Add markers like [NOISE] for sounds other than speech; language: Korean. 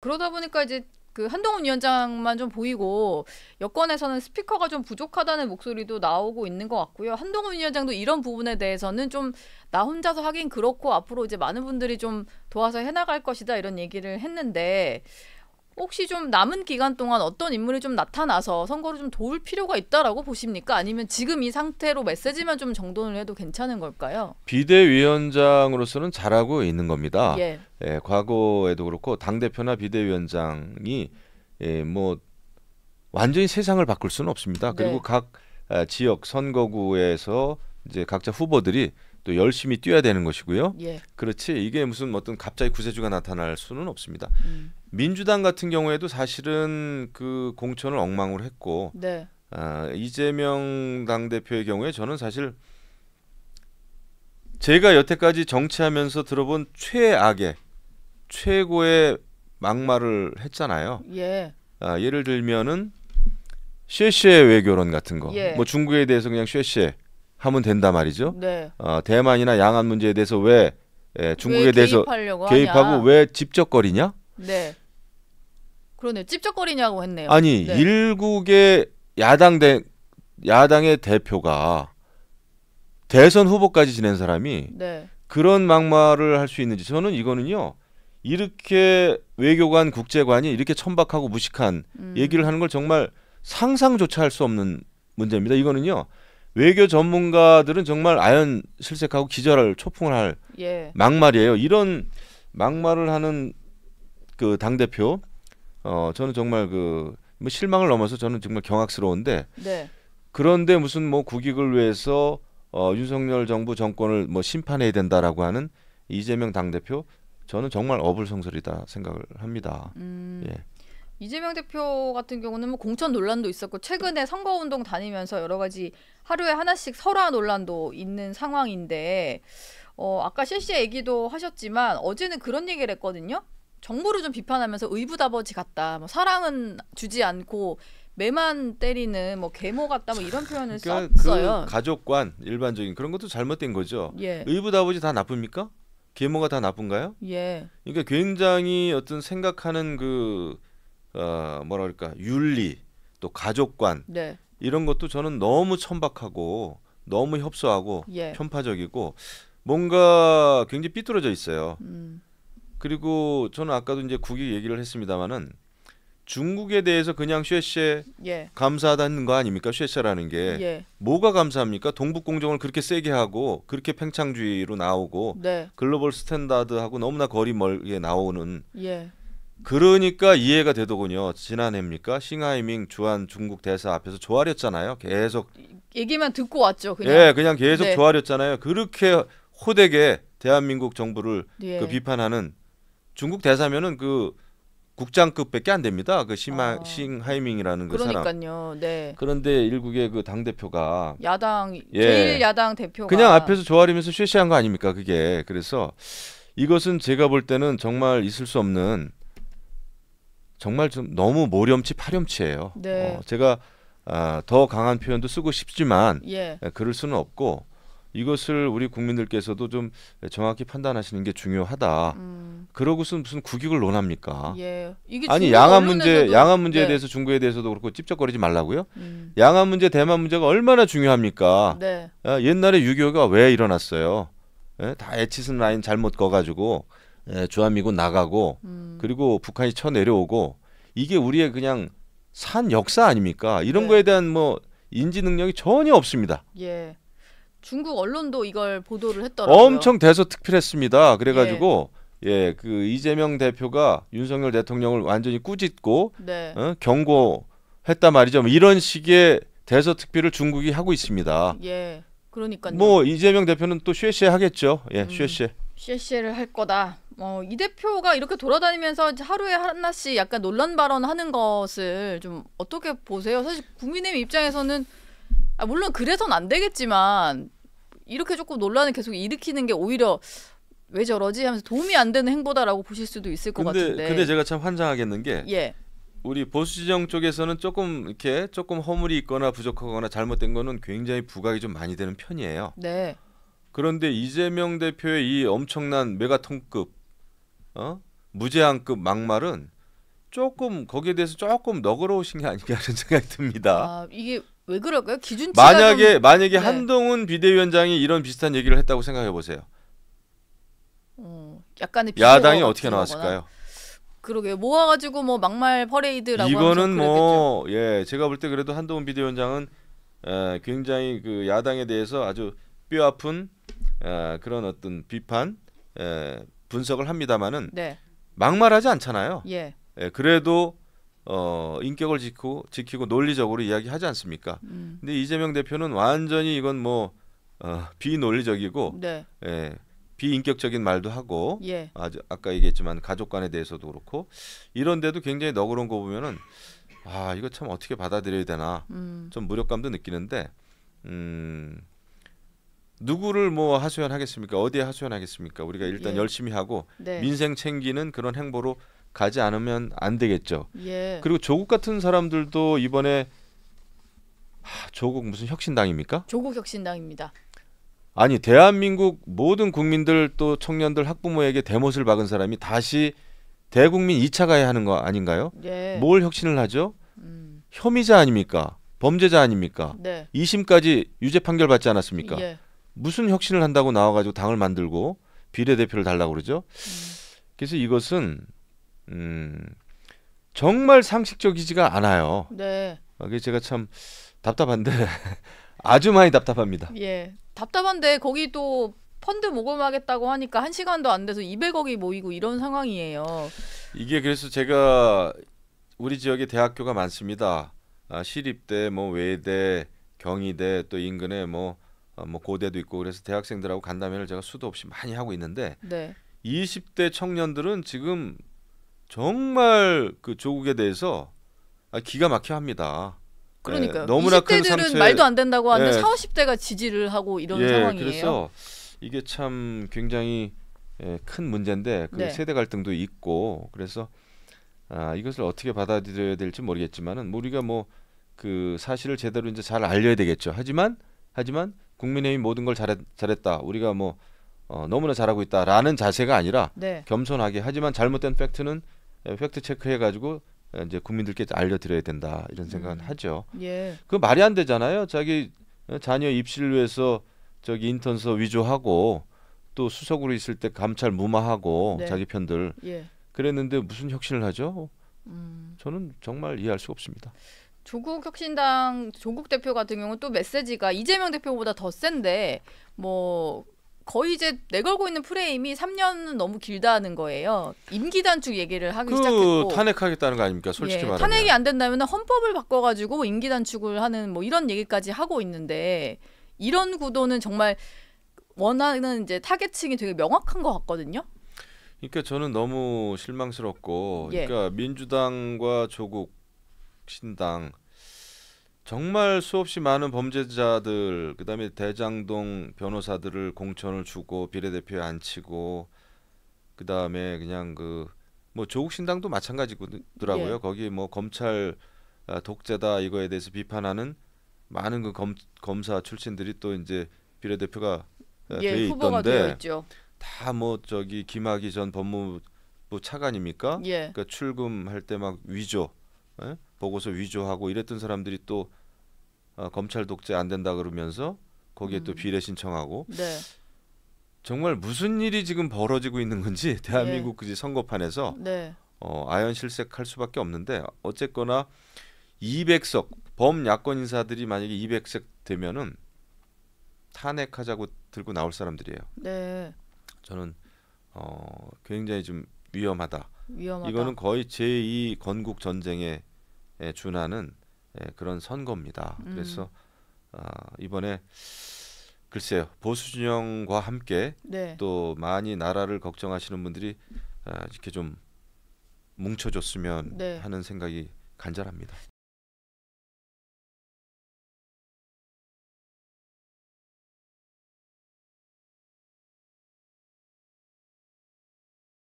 그러다 보니까 이제 그 한동훈 위원장만 좀 보이고 여권에서는 스피커가 좀 부족하다는 목소리도 나오고 있는 것 같고요. 한동훈 위원장도 이런 부분에 대해서는 좀 나 혼자서 하긴 그렇고 앞으로 이제 많은 분들이 좀 도와서 해나갈 것이다 이런 얘기를 했는데 혹시 좀 남은 기간 동안 어떤 인물이 좀 나타나서 선거를 좀 도울 필요가 있다라고 보십니까? 아니면 지금 이 상태로 메시지만 좀 정돈을 해도 괜찮은 걸까요? 비대위원장으로서는 잘하고 있는 겁니다. 예. 예 과거에도 그렇고 당 대표나 비대위원장이 예, 뭐 완전히 세상을 바꿀 수는 없습니다. 그리고 네. 각 아, 지역 선거구에서 이제 각자 후보들이 또 열심히 뛰어야 되는 것이고요. 예. 그렇지 이게 무슨 어떤 갑자기 구세주가 나타날 수는 없습니다. 음. 민주당 같은 경우에도 사실은 그 공천을 엉망으로 했고 네. 아, 이재명 당 대표의 경우에 저는 사실 제가 여태까지 정치하면서 들어본 최악의 최고의 막말을 했잖아요. 예. 아, 예를 들면은 쉐쉐 외교론 같은 거. 예. 뭐 중국에 대해서 그냥 쉐쉐 하면 된다 말이죠. 네. 아, 대만이나 양안 문제에 대해서 왜 예, 중국에 대해서 개입하고 왜직접거리냐 네. 그러네요. 찝쩍거리냐고 했네요. 아니 네. 일국의 야당 대 야당의 대표가 대선 후보까지 지낸 사람이 네. 그런 막말을 할 수 있는지 저는 이거는요 이렇게 외교관 국제관이 이렇게 천박하고 무식한 음. 얘기를 하는 걸 정말 상상조차 할 수 없는 문제입니다. 이거는요 외교 전문가들은 정말 아연 실색하고 기절할 초풍을 할 예. 막말이에요. 이런 막말을 하는 그당 대표 어 저는 정말 그뭐 실망을 넘어서 저는 정말 경악스러운데 네. 그런데 무슨 뭐 국익을 위해서 어 윤석열 정부 정권을 뭐 심판해야 된다라고 하는 이재명 당 대표 저는 정말 어불성설이다 생각을 합니다. 음. 예. 이재명 대표 같은 경우는 뭐 공천 논란도 있었고 최근에 선거운동 다니면서 여러 가지 하루에 하나씩 설화 논란도 있는 상황인데 어, 아까 실시 얘기도 하셨지만 어제는 그런 얘기를 했거든요. 정보를좀 비판하면서 의붓아버지 같다. 뭐 사랑은 주지 않고 매만 때리는 뭐 계모 같다 뭐 이런 표현을 그러니까 그 썼어요. 그 가족관 일반적인 그런 것도 잘못된 거죠. 예. 의붓아버지 다 나쁩니까? 계모가 다 나쁜가요? 예. 그러니까 굉장히 어떤 생각하는 그 어, 뭐랄까 윤리 또 가족관 네. 이런 것도 저는 너무 천박하고 너무 협소하고 예. 편파적이고 뭔가 굉장히 삐뚤어져 있어요. 음. 그리고 저는 아까도 이제 국익 얘기를 했습니다마는 중국에 대해서 그냥 쉐쉐 예. 감사하다는 거 아닙니까? 쉐쉐라는 게 예. 뭐가 감사합니까? 동북 공정을 그렇게 세게 하고 그렇게 팽창주의로 나오고 네. 글로벌 스탠다드하고 너무나 거리 멀게 나오는 예. 그러니까 이해가 되더군요. 지난해입니까? 싱하이밍 주한 중국 대사 앞에서 조아렸잖아요. 계속 얘기만 듣고 왔죠. 그냥 예, 그냥 계속 네. 조아렸잖아요. 그렇게 호되게 대한민국 정부를 예. 그 비판하는 중국 대사면은 그 국장급밖에 안 됩니다. 그 시마 아. 싱하이밍이라는 그 그러니까요. 사람. 그 네. 그런데 일국의 그 당 대표가 야당 예. 제일 야당 대표가 그냥 앞에서 조아리면서 쉐시한 거 아닙니까? 그게 그래서 이것은 제가 볼 때는 정말 있을 수 없는 정말 좀 너무 모렴치 파렴치예요. 네. 어, 제가 아, 더 강한 표현도 쓰고 싶지만 예. 글을 예, 수는 없고 이것을 우리 국민들께서도 좀 정확히 판단하시는 게 중요하다. 음. 그러고선 무슨 국익을 논합니까? 예. 아니 양안 문제, 양안 문제에 네. 대해서 중국에 대해서도 그렇고 찝쩍거리지 말라고요. 음. 양안 문제, 대만 문제가 얼마나 중요합니까? 네. 아, 옛날에 유교가 왜 일어났어요? 예? 다 에치슨 라인 잘못 거가지고 예, 주한미군 나가고 음. 그리고 북한이 쳐 내려오고 이게 우리의 그냥 산 역사 아닙니까? 이런 네. 거에 대한 뭐 인지 능력이 전혀 없습니다. 예. 중국 언론도 이걸 보도를 했더라고요. 엄청 대서특필했습니다. 그래가지고 예. 예. 그 이재명 대표가 윤석열 대통령을 완전히 꾸짖고 네. 어? 경고했단 말이죠. 뭐 이런 식의 대서특필을 중국이 하고 있습니다. 예, 그러니까요. 뭐 이재명 대표는 또 쉐쉐 하겠죠. 예, 음, 쉐쉐. 쉐쉐를 할 거다. 어, 이 대표가 이렇게 돌아다니면서 하루에 하나씩 약간 논란 발언하는 것을 좀 어떻게 보세요? 사실 국민의힘 입장에서는 아, 물론 그래선 안 되겠지만 이렇게 조금 논란을 계속 일으키는 게 오히려 왜 저러지 하면서 도움이 안 되는 행보다라고 보실 수도 있을 것 근데, 같은데. 근데 제가 참 환장하겠는 게 예. 우리 보수 진영 쪽에서는 조금 이렇게 조금 허물이 있거나 부족하거나 잘못된 거는 굉장히 부각이 좀 많이 되는 편이에요. 네. 그런데 이재명 대표의 이 엄청난 메가톤급 어? 무제한급 막말은 조금 거기에 대해서 조금 너그러우신 게 아닌가 하는 [LAUGHS] 생각이 듭니다. 아, 이게 왜 그럴까요? 기준치가 만약에 좀... 만약에 네. 한동훈 비대위원장이 이런 비슷한 얘기를 했다고 생각해 보세요. 어, 약간의 야당이 어떻게 나왔을까요? 그러게 모아가지고 뭐 막말 퍼레이드라고 이거는 뭐예 제가 볼 때 그래도 한동훈 비대위원장은 에, 예, 굉장히 그 야당에 대해서 아주 뼈 아픈 에, 예, 그런 어떤 비판 에, 예, 분석을 합니다만은 네. 막말하지 않잖아요. 예. 예 그래도 어, 인격을 지키고 지키고 논리적으로 이야기하지 않습니까? 음. 근데 이재명 대표는 완전히 이건 뭐 어, 비논리적이고 네. 예, 비인격적인 말도 하고 예. 아주 아까 얘기했지만 가족 간에 대해서도 그렇고 이런데도 굉장히 너그러운 거 보면은 아 이거 참 어떻게 받아들여야 되나 음. 좀 무력감도 느끼는데 음 누구를 뭐 하소연하겠습니까 어디에 하소연하겠습니까 우리가 일단 예. 열심히 하고 네. 민생 챙기는 그런 행보로 가지 않으면 안 되겠죠. 예. 그리고 조국 같은 사람들도 이번에 하, 조국 무슨 혁신당입니까? 조국 혁신당입니다. 아니 대한민국 모든 국민들 또 청년들 학부모에게 대못을 박은 사람이 다시 대국민 2차 가해 하는 거 아닌가요? 예. 뭘 혁신을 하죠? 음. 혐의자 아닙니까? 범죄자 아닙니까? 네. 2심까지 유죄 판결 받지 않았습니까? 예. 무슨 혁신을 한다고 나와가지고 당을 만들고 비례대표를 달라고 그러죠? 음. 그래서 이것은 음, 정말 상식적이지가 않아요. 네. 아, 그게 제가 참 답답한데 [LAUGHS] 아주 많이 답답합니다. 예. 답답한데 거기 또 펀드 모금하겠다고 하니까 한 시간도 안 돼서 200억이 모이고 이런 상황이에요. 이게 그래서 제가 우리 지역에 대학교가 많습니다. 아, 시립대, 뭐 외대, 경희대 또 인근에 뭐, 어, 뭐 고대도 있고 그래서 대학생들하고 간담회를 제가 수도 없이 많이 하고 있는데 네. 20대 청년들은 지금 정말 그 조국에 대해서 아, 기가 막혀 합니다. 그러니까 예, 너무나 20대들은 상체... 말도 안 된다고 하는데 예. 4, 50대가 지지를 하고 이런 예, 상황이에요. 그래서 이게 참 굉장히 예, 큰 문제인데 그 네. 세대 갈등도 있고 그래서 아, 이것을 어떻게 받아들여야 될지 모르겠지만은 뭐 우리가 뭐 그 사실을 제대로 이제 잘 알려야 되겠죠. 하지만 하지만 국민의힘 모든 걸 잘했, 잘했다. 우리가 뭐 어, 너무나 잘하고 있다라는 자세가 아니라 네. 겸손하게 하지만 잘못된 팩트는 예, 팩트 체크해가지고 예, 이제 국민들께 알려드려야 된다 이런 음. 생각은 음. 하죠. 예. 그 말이 안 되잖아요. 자기 예, 자녀 입시를 위해서 저기 인턴서 위조하고 또 수석으로 있을 때 감찰 무마하고 네. 자기 편들 예. 그랬는데 무슨 혁신을 하죠? 음. 저는 정말 이해할 수 없습니다. 조국 혁신당 조국 대표 같은 경우는 또 메시지가 이재명 대표보다 더 센데 뭐 거의 이제 내걸고 있는 프레임이 3년은 너무 길다는 거예요. 임기 단축 얘기를 하기 그 시작했고 탄핵하겠다는 거 아닙니까? 솔직히 예, 말하면 탄핵이 안 된다면 헌법을 바꿔가지고 임기 단축을 하는 뭐 이런 얘기까지 하고 있는데 이런 구도는 정말 원하는 이제 타겟층이 되게 명확한 것 같거든요. 그러니까 저는 너무 실망스럽고, 예. 그러니까 민주당과 조국 신당 정말 수없이 많은 범죄자들 그다음에 대장동 변호사들을 공천을 주고 비례대표에 앉히고 그다음에 그냥 그 뭐 조국 신당도 마찬가지더라고요. 예. 거기 뭐 검찰 아, 독재다 이거에 대해서 비판하는 많은 그 검, 검사 출신들이 또 이제 비례대표가 아, 예, 돼 있던데 다 뭐 저기 김학의 전 법무부 차관입니까? 예. 그러니까 출금할 때 막 위조 예? 보고서 위조하고 이랬던 사람들이 또 어, 검찰 독재 안 된다 그러면서 거기에 음. 또 비례 신청하고 네. 정말 무슨 일이 지금 벌어지고 있는 건지 [LAUGHS] 대한민국 네. 그 선거판에서 네. 어, 아연 실색할 수밖에 없는데 어쨌거나 200석 범 야권 인사들이 만약에 200석 되면은 탄핵하자고 들고 나올 사람들이에요. 네. 저는 어, 굉장히 좀 위험하다. 위험하다. 이거는 거의 제2 건국 전쟁에 에 준하는 그런 선거입니다. 음. 그래서 어, 이번에 글쎄요 보수 진영과 함께 네. 또 많이 나라를 걱정하시는 분들이 어, 이렇게 좀 뭉쳐줬으면 네. 하는 생각이 간절합니다.